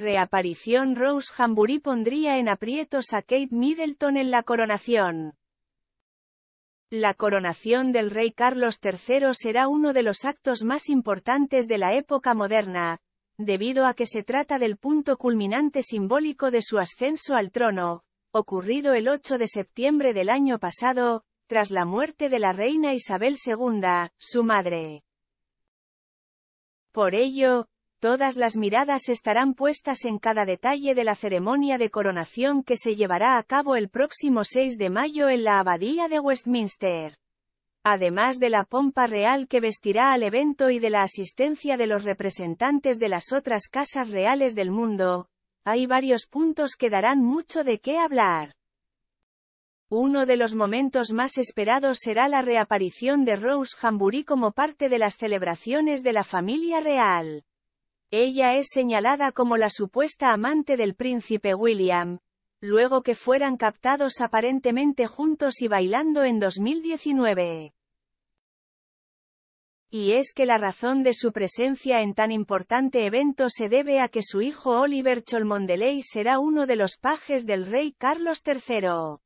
Reaparición Rose Hambury pondría en aprietos a Kate Middleton en la coronación. La coronación del rey Carlos III será uno de los actos más importantes de la época moderna, debido a que se trata del punto culminante simbólico de su ascenso al trono, ocurrido el 8 de septiembre del año pasado, tras la muerte de la reina Isabel II, su madre. Por ello, Todas las miradas estarán puestas en cada detalle de la ceremonia de coronación que se llevará a cabo el próximo 6 de mayo en la Abadía de Westminster. Además de la pompa real que vestirá al evento y de la asistencia de los representantes de las otras casas reales del mundo, hay varios puntos que darán mucho de qué hablar. Uno de los momentos más esperados será la reaparición de Rose Hambury como parte de las celebraciones de la familia real. Ella es señalada como la supuesta amante del príncipe William, luego que fueran captados aparentemente juntos y bailando en 2019. Y es que la razón de su presencia en tan importante evento se debe a que su hijo Oliver Cholmondeley será uno de los pajes del rey Carlos III.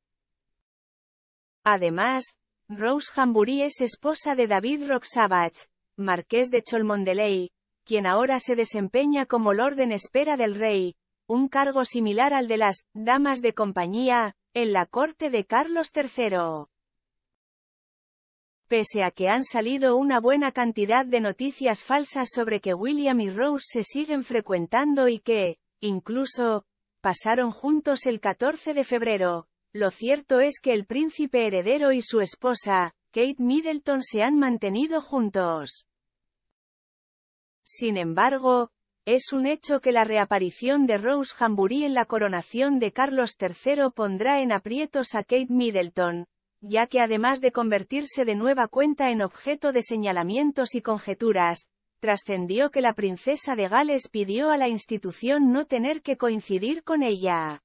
Además, Rose Hambury es esposa de David Roxabach, marqués de Cholmondeley, quien ahora se desempeña como Lord en espera del rey, un cargo similar al de las damas de compañía, en la corte de Carlos III. Pese a que han salido una buena cantidad de noticias falsas sobre que William y Rose se siguen frecuentando y que, incluso, pasaron juntos el 14 de febrero, lo cierto es que el príncipe heredero y su esposa, Kate Middleton se han mantenido juntos. Sin embargo, es un hecho que la reaparición de Rose Hambury en la coronación de Carlos III pondrá en aprietos a Kate Middleton, ya que además de convertirse de nueva cuenta en objeto de señalamientos y conjeturas, trascendió que la princesa de Gales pidió a la institución no tener que coincidir con ella.